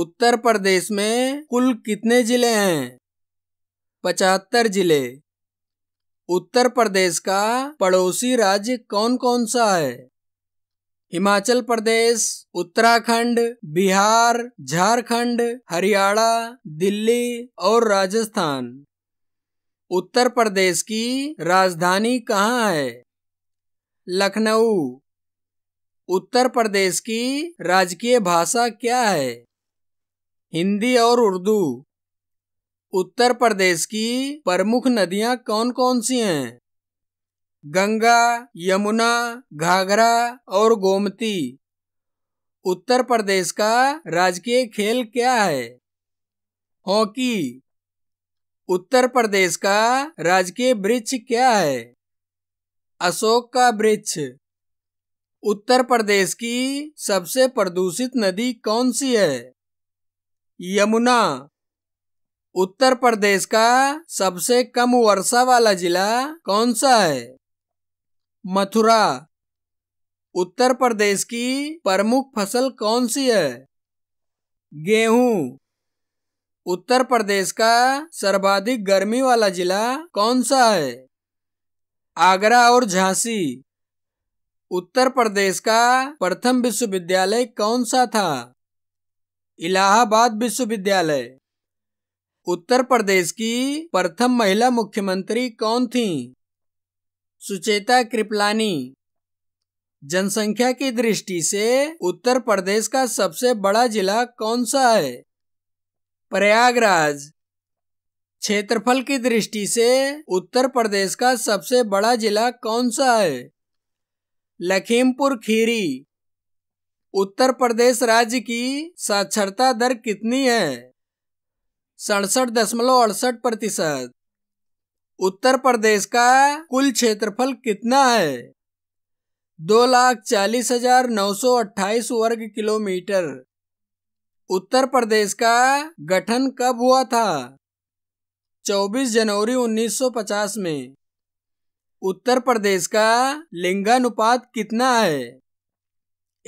उत्तर प्रदेश में कुल कितने जिले हैं पचहत्तर जिले उत्तर प्रदेश का पड़ोसी राज्य कौन कौन सा है हिमाचल प्रदेश उत्तराखंड बिहार झारखंड हरियाणा दिल्ली और राजस्थान उत्तर प्रदेश की राजधानी कहाँ है लखनऊ उत्तर प्रदेश की राजकीय भाषा क्या है हिंदी और उर्दू उत्तर प्रदेश की प्रमुख नदियां कौन कौन सी हैं गंगा यमुना घाघरा और गोमती उत्तर प्रदेश का राजकीय खेल क्या है हॉकी उत्तर प्रदेश का राजकीय वृक्ष क्या है अशोक का वृक्ष उत्तर प्रदेश की सबसे प्रदूषित नदी कौन सी है यमुना उत्तर प्रदेश का सबसे कम वर्षा वाला जिला कौन सा है मथुरा उत्तर प्रदेश की प्रमुख फसल कौन सी है गेहूं उत्तर प्रदेश का सर्वाधिक गर्मी वाला जिला कौन सा है आगरा और झांसी उत्तर प्रदेश का प्रथम विश्वविद्यालय कौन सा था इलाहाबाद विश्वविद्यालय उत्तर प्रदेश की प्रथम महिला मुख्यमंत्री कौन थी सुचेता कृपलानी जनसंख्या की दृष्टि से उत्तर प्रदेश का सबसे बड़ा जिला कौन सा है प्रयागराज क्षेत्रफल की दृष्टि से उत्तर प्रदेश का सबसे बड़ा जिला कौन सा है लखीमपुर खीरी उत्तर प्रदेश राज्य की साक्षरता दर कितनी है सड़सठ दशमलव अड़सठ प्रतिशत उत्तर प्रदेश का कुल क्षेत्रफल कितना है दो लाख चालीस हजार नौ सौ अट्ठाईस वर्ग किलोमीटर उत्तर प्रदेश का गठन कब हुआ था 24 जनवरी 1950 में उत्तर प्रदेश का लिंगानुपात कितना है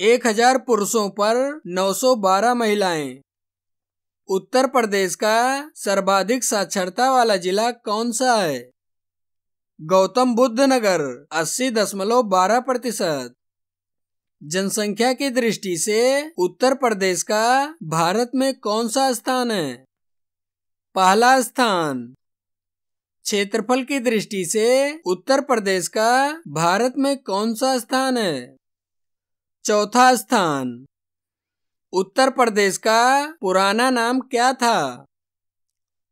एक हजार पुरुषों पर 912 महिलाएं उत्तर प्रदेश का सर्वाधिक साक्षरता वाला जिला कौन सा है गौतम बुद्ध नगर अस्सी दशमलव बारह प्रतिशत जनसंख्या की दृष्टि से उत्तर प्रदेश का भारत में कौन सा स्थान है पहला स्थान क्षेत्रफल की दृष्टि से उत्तर प्रदेश का भारत में कौन सा स्थान है चौथा स्थान उत्तर प्रदेश का पुराना नाम क्या था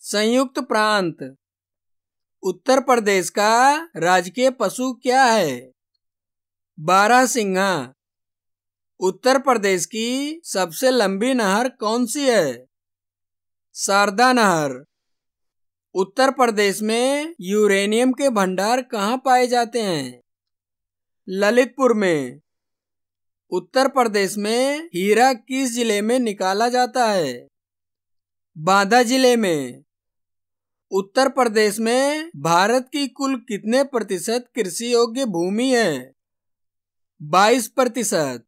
संयुक्त प्रांत उत्तर प्रदेश का राजकीय पशु क्या है सिंघा उत्तर प्रदेश की सबसे लंबी नहर कौन सी है शारदा नहर उत्तर प्रदेश में यूरेनियम के भंडार कहाँ पाए जाते हैं ललितपुर में उत्तर प्रदेश में हीरा किस जिले में निकाला जाता है बांदा जिले में उत्तर प्रदेश में भारत की कुल कितने प्रतिशत कृषि योग्य भूमि है 22 प्रतिशत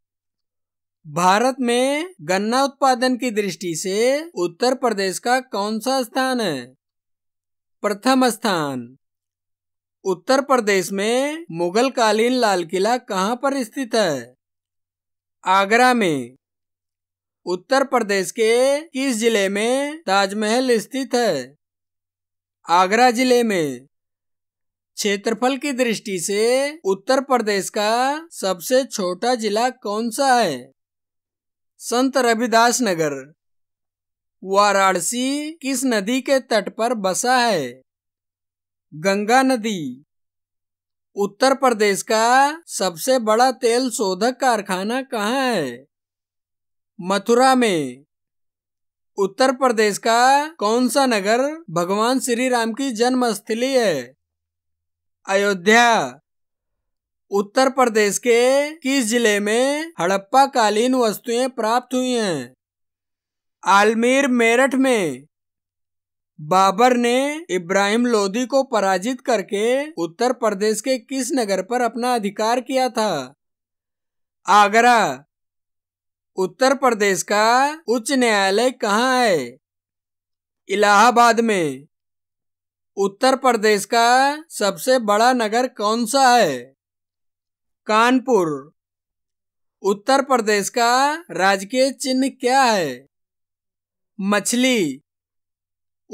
भारत में गन्ना उत्पादन की दृष्टि से उत्तर प्रदेश का कौन सा स्थान है प्रथम स्थान उत्तर प्रदेश में मुगल कालीन लाल किला कहाँ पर स्थित है आगरा में उत्तर प्रदेश के किस जिले में ताजमहल स्थित है आगरा जिले में क्षेत्रफल की दृष्टि से उत्तर प्रदेश का सबसे छोटा जिला कौन सा है संत रविदास नगर वाराणसी किस नदी के तट पर बसा है गंगा नदी उत्तर प्रदेश का सबसे बड़ा तेल शोधक कारखाना कहाँ है मथुरा में उत्तर प्रदेश का कौन सा नगर भगवान श्री राम की जन्म स्थली है अयोध्या उत्तर प्रदेश के किस जिले में हड़प्पा कालीन वस्तुएं प्राप्त हुई हैं आलमीर मेरठ में बाबर ने इब्राहिम लोधी को पराजित करके उत्तर प्रदेश के किस नगर पर अपना अधिकार किया था आगरा उत्तर प्रदेश का उच्च न्यायालय कहाँ है इलाहाबाद में उत्तर प्रदेश का सबसे बड़ा नगर कौन सा है कानपुर उत्तर प्रदेश का राजकीय चिन्ह क्या है मछली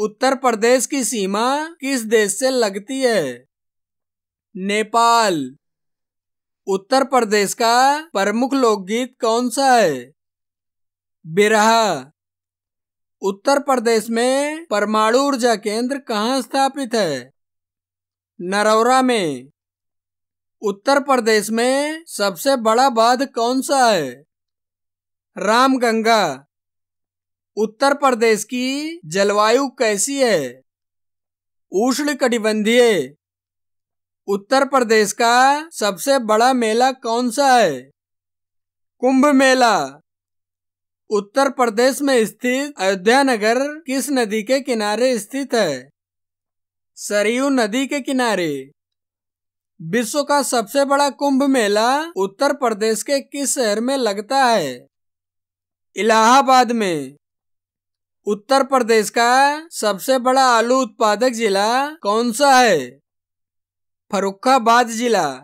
उत्तर प्रदेश की सीमा किस देश से लगती है नेपाल उत्तर प्रदेश का प्रमुख लोकगीत कौन सा है बिरहा उत्तर प्रदेश में परमाणु ऊर्जा केंद्र कहाँ स्थापित है नरौरा में उत्तर प्रदेश में सबसे बड़ा बांध कौन सा है रामगंगा उत्तर प्रदेश की जलवायु कैसी है उष्ण कटिबंधीय उत्तर प्रदेश का सबसे बड़ा मेला कौन सा है कुंभ मेला उत्तर प्रदेश में स्थित अयोध्या नगर किस नदी के किनारे स्थित है सरयू नदी के किनारे विश्व का सबसे बड़ा कुंभ मेला उत्तर प्रदेश के किस शहर में लगता है इलाहाबाद में उत्तर प्रदेश का सबसे बड़ा आलू उत्पादक जिला कौन सा है फरुखाबाद जिला